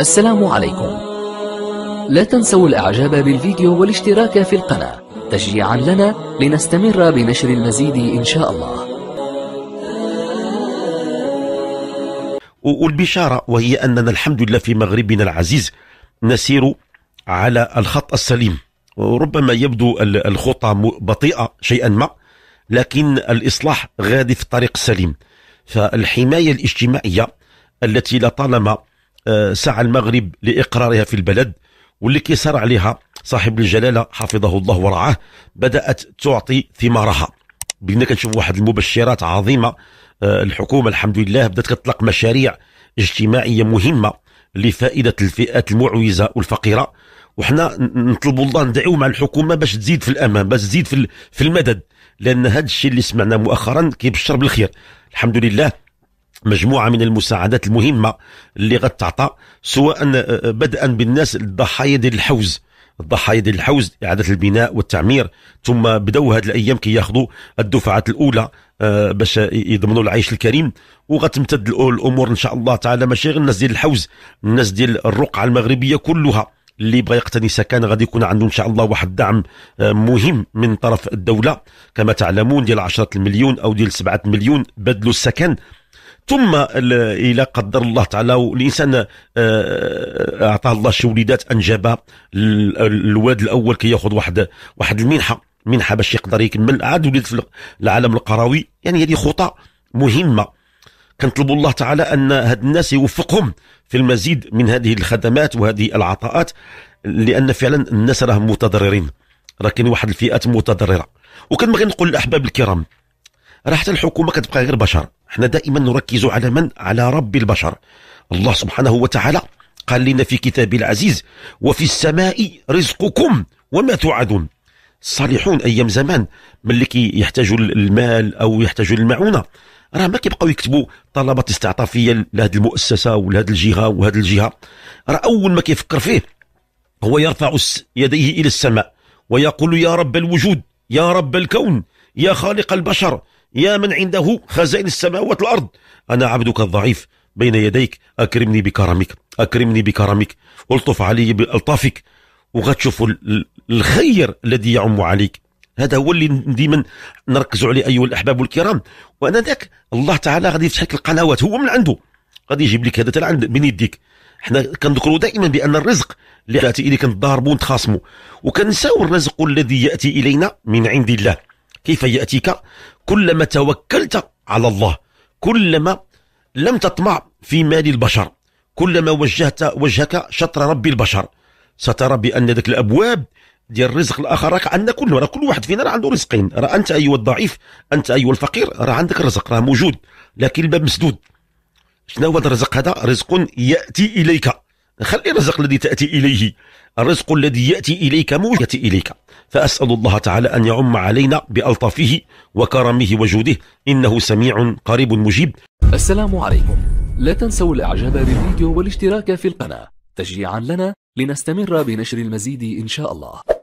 السلام عليكم لا تنسوا الاعجاب بالفيديو والاشتراك في القناة تشجيعا لنا لنستمر بنشر المزيد ان شاء الله والبشارة وهي أننا الحمد لله في مغربنا العزيز نسير على الخط السليم ربما يبدو الخطى بطيئة شيئا ما لكن الإصلاح غادي في الطريق السليم فالحماية الاجتماعية التي لطالما آه، سعى المغرب لإقرارها في البلد واللي كيسار عليها صاحب الجلالة حفظه الله ورعاه بدأت تعطي ثمارها بدنا كنشوف واحد المبشرات عظيمة آه، الحكومة الحمد لله بدأت كتطلق مشاريع اجتماعية مهمة لفائدة الفئات المعوزة والفقيرة وحنا نطلبوا الله ندعو مع الحكومة باش تزيد في الأمام باش تزيد في المدد لأن هذا الشيء اللي سمعنا مؤخرا كيبشر بالخير الحمد لله مجموعة من المساعدات المهمة اللي غتعطى سواء آه، آه، بدءا بالناس الضحايا ديال الحوز الضحايا ديال الحوز اعاده البناء والتعمير ثم بداو هذه الايام كياخذوا كي الدفعات الاولى آه، باش يضمنوا العيش الكريم وغتمتد الامور ان شاء الله تعالى ماشي غير الناس ديال الحوز الناس ديال الرقعه المغربيه كلها اللي بغى يقتني سكن غادي يكون عنده ان شاء الله واحد الدعم مهم من طرف الدوله كما تعلمون ديال 10 المليون او ديال 7 مليون بدلوا السكن ثم الى قدر الله تعالى والانسان آه، اعطاه الله شي وليدات انجب الواد الاول كياخذ كي واحد واحد المنحه منحه باش يقدر يكمل عاد وليد في العالم القروي يعني هذه خطى مهمه كنطلبوا الله تعالى ان هاد الناس يوفقهم في المزيد من هذه الخدمات وهذه العطاءات لان فعلا الناس راهم متضررين راه كاين واحد الفئات متضرره وكنبغي نقول للاحباب الكرام راه حتى الحكومه كتبقى غير بشر احنا دائما نركز على من على رب البشر الله سبحانه وتعالى قال لنا في كتابه العزيز وفي السماء رزقكم وما توعدون الصالحون ايام زمان ملي كيحتاجوا المال او يحتاجوا المعونه راه ما كيبقاو يكتبوا طلبات استعطافيه لهذه المؤسسه ولهذه الجهه وهذه الجهه راه اول ما كيفكر فيه هو يرفع يديه الى السماء ويقول يا رب الوجود يا رب الكون يا خالق البشر يا من عنده خزائن السماوات والأرض أنا عبدك الضعيف بين يديك أكرمني بكرمك أكرمني بكرمك ألطف علي بألطافك وغتشوف الخير الذي يعم عليك هذا هو اللي ديما نركزوا عليه أيها الأحباب الكرام وأنا ذاك الله تعالى غادي يفتح لك القنوات هو من عنده غادي يجيب لك هذا عند من يديك حنا كنذكروا دائما بان الرزق اللي ياتي اليك كنتضاربوا ونتخاصموا وكنساو الرزق الذي ياتي الينا من عند الله كيف يأتيك كلما توكلت على الله كلما لم تطمع في مال البشر كلما وجهت وجهك شطر رب البشر سترى بأن ذاك الأبواب ديال الرزق الاخر راك عندنا كلنا راه كل واحد فينا راه عنده رزقين راه انت ايها الضعيف انت ايها الفقير راه عندك الرزق راه موجود لكن الباب مسدود شنو هو الرزق هذا رزق ياتي اليك خلي الرزق الذي تأتي إليه الرزق الذي يأتي إليك يأتي إليك فأسأل الله تعالى أن يعم علينا بألطفه وكرمه وجوده إنه سميع قريب مجيب السلام عليكم لا تنسوا الإعجاب بالفيديو والاشتراك في القناة تشجيعا لنا لنستمر بنشر المزيد إن شاء الله